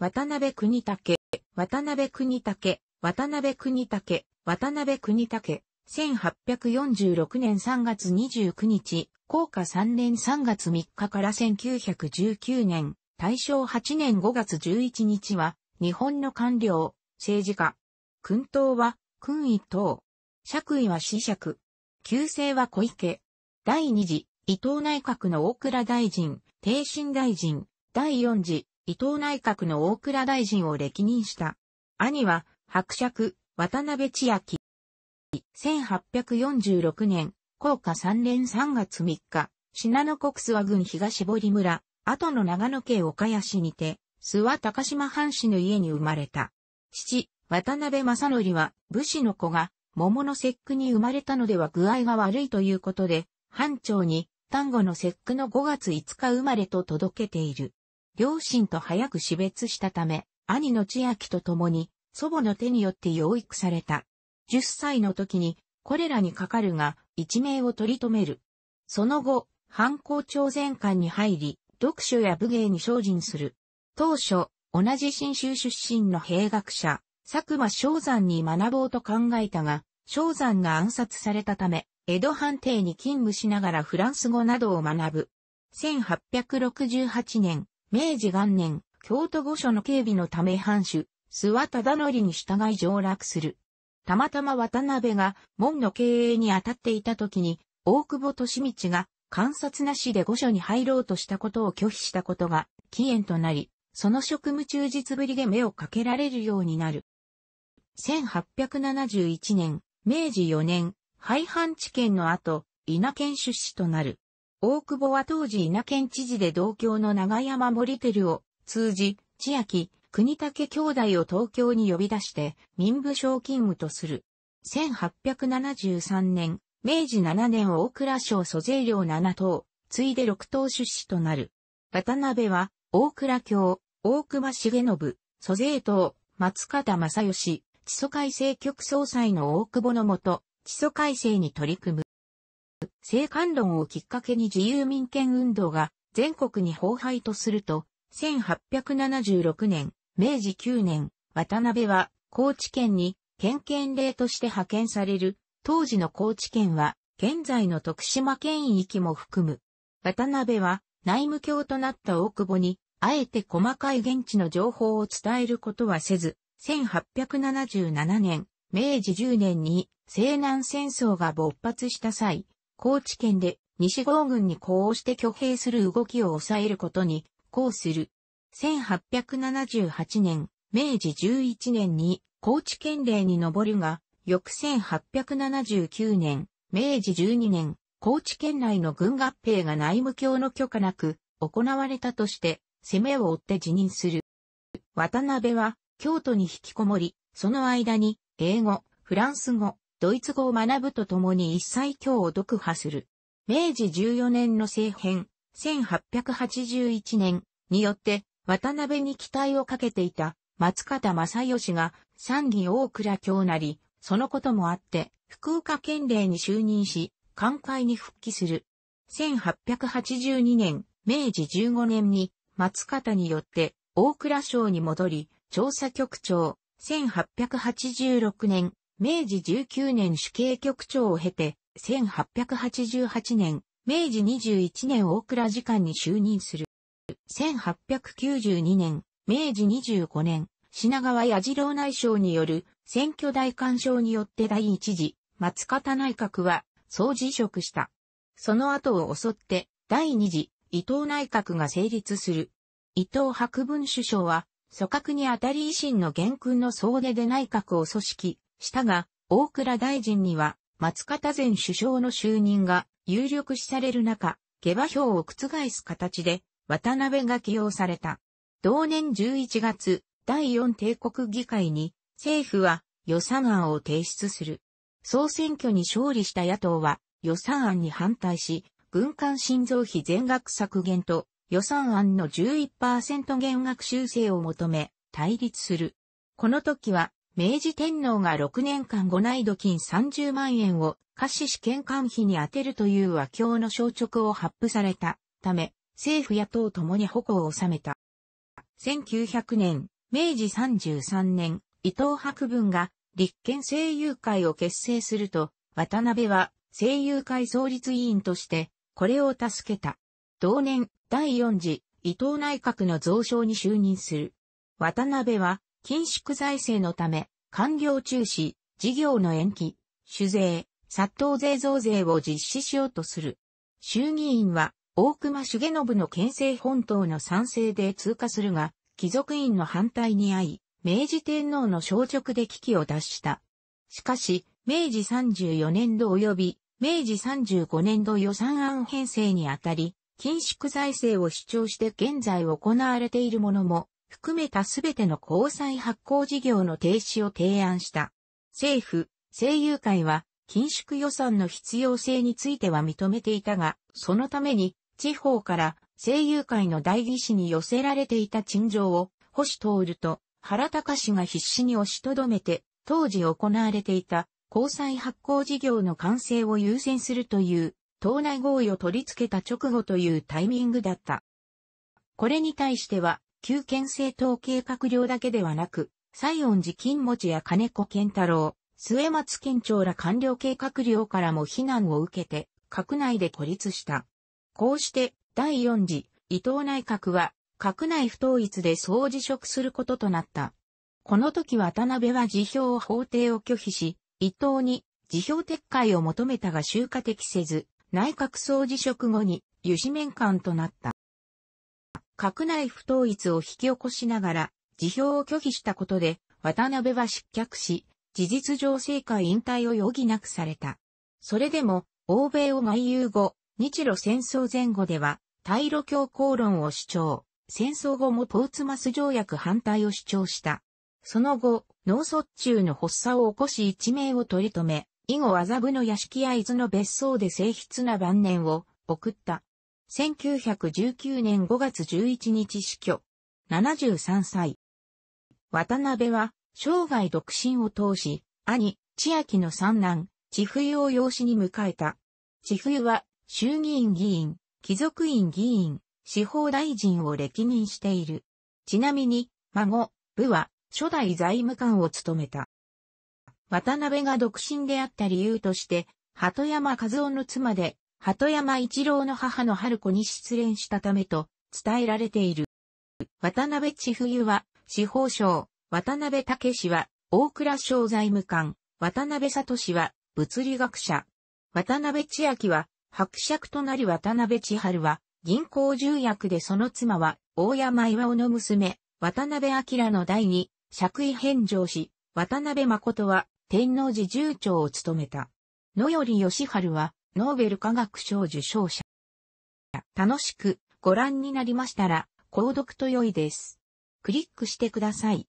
渡辺国武、渡辺国武、渡辺国武、渡辺国武、1846年3月29日、高下3年3月3日から1919年、大正8年5月11日は、日本の官僚、政治家。君党は、君一党。爵位は死爵。旧姓は小池。第2次、伊藤内閣の大倉大臣、帝臣大臣、第4次、伊藤内閣の大倉大臣を歴任した。兄は、伯爵、渡辺千秋。1846年、高下3年3月3日、信濃国諏訪郡東堀村、後の長野県岡谷市にて、諏訪高島藩士の家に生まれた。父、渡辺正則は、武士の子が、桃の節句に生まれたのでは具合が悪いということで、班長に、丹後の節句の5月5日生まれと届けている。両親と早く死別したため、兄の千秋と共に祖母の手によって養育された。10歳の時にこれらにかかるが一命を取り留める。その後、反抗朝鮮館に入り、読書や武芸に精進する。当初、同じ新州出身の兵学者、佐久間昭山に学ぼうと考えたが、昭山が暗殺されたため、江戸藩邸に勤務しながらフランス語などを学ぶ。1868年、明治元年、京都御所の警備のため藩主、諏訪忠則に従い上落する。たまたま渡辺が門の経営に当たっていた時に、大久保利道が観察なしで御所に入ろうとしたことを拒否したことが起源となり、その職務忠実ぶりで目をかけられるようになる。1871年、明治4年、廃藩置県の後、稲県出資となる。大久保は当時稲県知事で同郷の長山森照を通じ、千秋、国武兄弟を東京に呼び出して民部賞勤務とする。1873年、明治7年大倉省租税量7等、ついで6等出資となる。渡辺は、大倉教、大熊重信、租税党、松方正義、地租改正局総裁の大久保のもと、地租改正に取り組む。生還論をきっかけに自由民権運動が全国に崩廃とすると、1876年、明治9年、渡辺は高知県に県県令として派遣される、当時の高知県は現在の徳島県域も含む。渡辺は内務卿となった大久保に、あえて細かい現地の情報を伝えることはせず、1877年、明治10年に西南戦争が勃発した際、高知県で西郷軍に呼応して挙兵する動きを抑えることに、抗する。1878年、明治11年に高知県令に上るが、翌1879年、明治12年、高知県内の軍合併が内務卿の許可なく行われたとして、攻めを追って辞任する。渡辺は京都に引きこもり、その間に英語、フランス語、ドイツ語を学ぶとともに一切教を読破する。明治14年の政変、1881年によって、渡辺に期待をかけていた松方正義が参議大倉教なり、そのこともあって、福岡県令に就任し、官会に復帰する。1882年、明治15年に松方によって大倉省に戻り、調査局長、1886年、明治19年主計局長を経て、1888年、明治21年大倉次官に就任する。1892年、明治25年、品川矢次郎内相による選挙大官渉によって第一次松方内閣は総辞職した。その後を襲って第二次伊藤内閣が成立する。伊藤博文首相は組閣にあたり維新の元勲の総出で内閣を組織、したが、大倉大臣には、松方前首相の就任が有力視される中、下馬評を覆す形で、渡辺が起用された。同年11月、第四帝国議会に、政府は予算案を提出する。総選挙に勝利した野党は、予算案に反対し、軍艦心臓費全額削減と、予算案の11%減額修正を求め、対立する。この時は、明治天皇が6年間ご内度金30万円を貸し試験官費に充てるという和教の消直を発布されたため、政府野党ともに矛を収めた。1900年、明治33年、伊藤博文が立憲声優会を結成すると、渡辺は声優会創立委員として、これを助けた。同年、第4次、伊藤内閣の増床に就任する。渡辺は、緊縮財政のため、官業中止、事業の延期、酒税、殺到税増税を実施しようとする。衆議院は、大隈重信の県政本党の賛成で通過するが、貴族院の反対に遭い、明治天皇の消直で危機を脱した。しかし、明治34年度及び、明治35年度予算案編成にあたり、緊縮財政を主張して現在行われているものも、含めたすべての交際発行事業の停止を提案した。政府、声優会は、緊縮予算の必要性については認めていたが、そのために、地方から声優会の代議士に寄せられていた陳情を、星徹と原隆氏が必死に押しとどめて、当時行われていた交際発行事業の完成を優先するという、党内合意を取り付けた直後というタイミングだった。これに対しては、旧県政党系閣僚だけではなく、西恩寺金持や金子健太郎、末松県庁ら官僚系閣僚からも非難を受けて、閣内で孤立した。こうして、第四次、伊藤内閣は、閣内不統一で総辞職することとなった。この時渡辺は辞表を法廷を拒否し、伊藤に辞表撤回を求めたが集荷的せず、内閣総辞職後に、油脂面官となった。閣内不統一を引き起こしながら、辞表を拒否したことで、渡辺は失脚し、事実上政界引退を余儀なくされた。それでも、欧米を外遊後、日露戦争前後では、対露強硬論を主張、戦争後もポーツマス条約反対を主張した。その後、脳卒中の発作を起こし一命を取り留め、以後麻布の屋敷合図の別荘で静筆な晩年を送った。1919年5月11日死去。73歳。渡辺は、生涯独身を通し、兄、千秋の三男、千冬を養子に迎えた。千冬は、衆議院議員、貴族院議員、司法大臣を歴任している。ちなみに、孫、部は、初代財務官を務めた。渡辺が独身であった理由として、鳩山和夫の妻で、鳩山一郎の母の春子に失恋したためと伝えられている。渡辺千冬は司法省、渡辺武氏は大倉省財務官、渡辺里氏は物理学者。渡辺千秋は伯爵となり渡辺千春は銀行重役でその妻は大山岩尾の娘、渡辺明の代に爵位返上し、渡辺誠は天皇寺重長を務めた。野より義春はノーベル化学賞受賞者。楽しくご覧になりましたら、購読と良いです。クリックしてください。